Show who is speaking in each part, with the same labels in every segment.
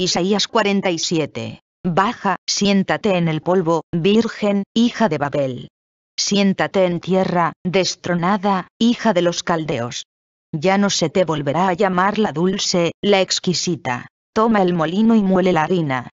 Speaker 1: Isaías 47. Baja, siéntate en el polvo, virgen, hija de Babel. Siéntate en tierra, destronada, hija de los caldeos. Ya no se te volverá a llamar la dulce, la exquisita. Toma el molino y muele la harina.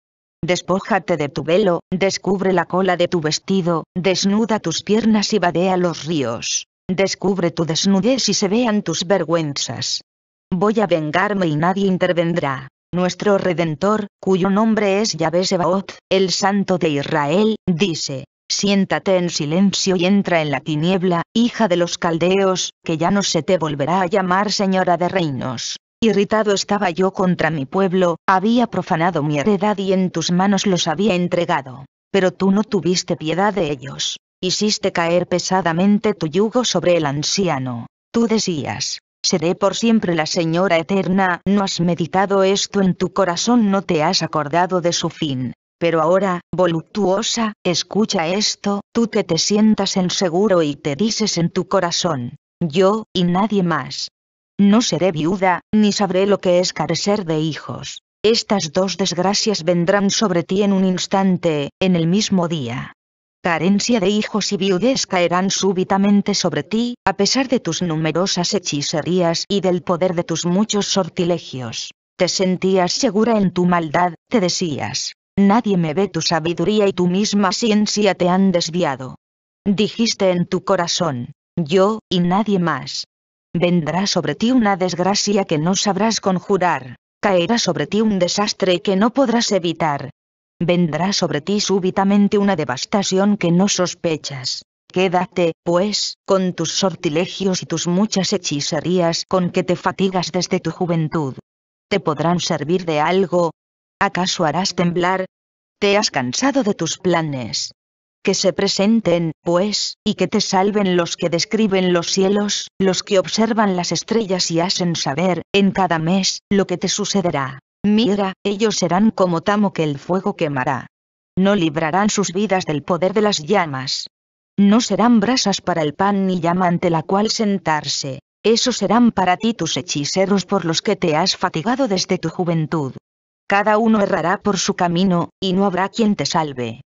Speaker 1: Despójate de tu velo, descubre la cola de tu vestido, desnuda tus piernas y vadea los ríos. Descubre tu desnudez y se vean tus vergüenzas. Voy a vengarme y nadie intervendrá. Nuestro Redentor, cuyo nombre es Yahvé Sebaot, el Santo de Israel, dice, siéntate en silencio y entra en la tiniebla, hija de los caldeos, que ya no se te volverá a llamar señora de reinos. Irritado estaba yo contra mi pueblo, había profanado mi heredad y en tus manos los había entregado. Pero tú no tuviste piedad de ellos. Hiciste caer pesadamente tu yugo sobre el anciano. Tú decías, Seré por siempre la Señora Eterna, no has meditado esto en tu corazón, no te has acordado de su fin. Pero ahora, voluptuosa, escucha esto, tú que te sientas en seguro y te dices en tu corazón, yo, y nadie más. No seré viuda, ni sabré lo que es carecer de hijos. Estas dos desgracias vendrán sobre ti en un instante, en el mismo día carencia de hijos y viudez caerán súbitamente sobre ti, a pesar de tus numerosas hechicerías y del poder de tus muchos sortilegios. Te sentías segura en tu maldad, te decías, nadie me ve tu sabiduría y tu misma ciencia te han desviado. Dijiste en tu corazón, yo, y nadie más. Vendrá sobre ti una desgracia que no sabrás conjurar, caerá sobre ti un desastre que no podrás evitar, vendrá sobre ti súbitamente una devastación que no sospechas. Quédate, pues, con tus sortilegios y tus muchas hechicerías con que te fatigas desde tu juventud. ¿Te podrán servir de algo? ¿Acaso harás temblar? ¿Te has cansado de tus planes? Que se presenten, pues, y que te salven los que describen los cielos, los que observan las estrellas y hacen saber, en cada mes, lo que te sucederá. Mira, ellos serán como tamo que el fuego quemará. No librarán sus vidas del poder de las llamas. No serán brasas para el pan ni llama ante la cual sentarse. Esos serán para ti tus hechiceros por los que te has fatigado desde tu juventud. Cada uno errará por su camino, y no habrá quien te salve.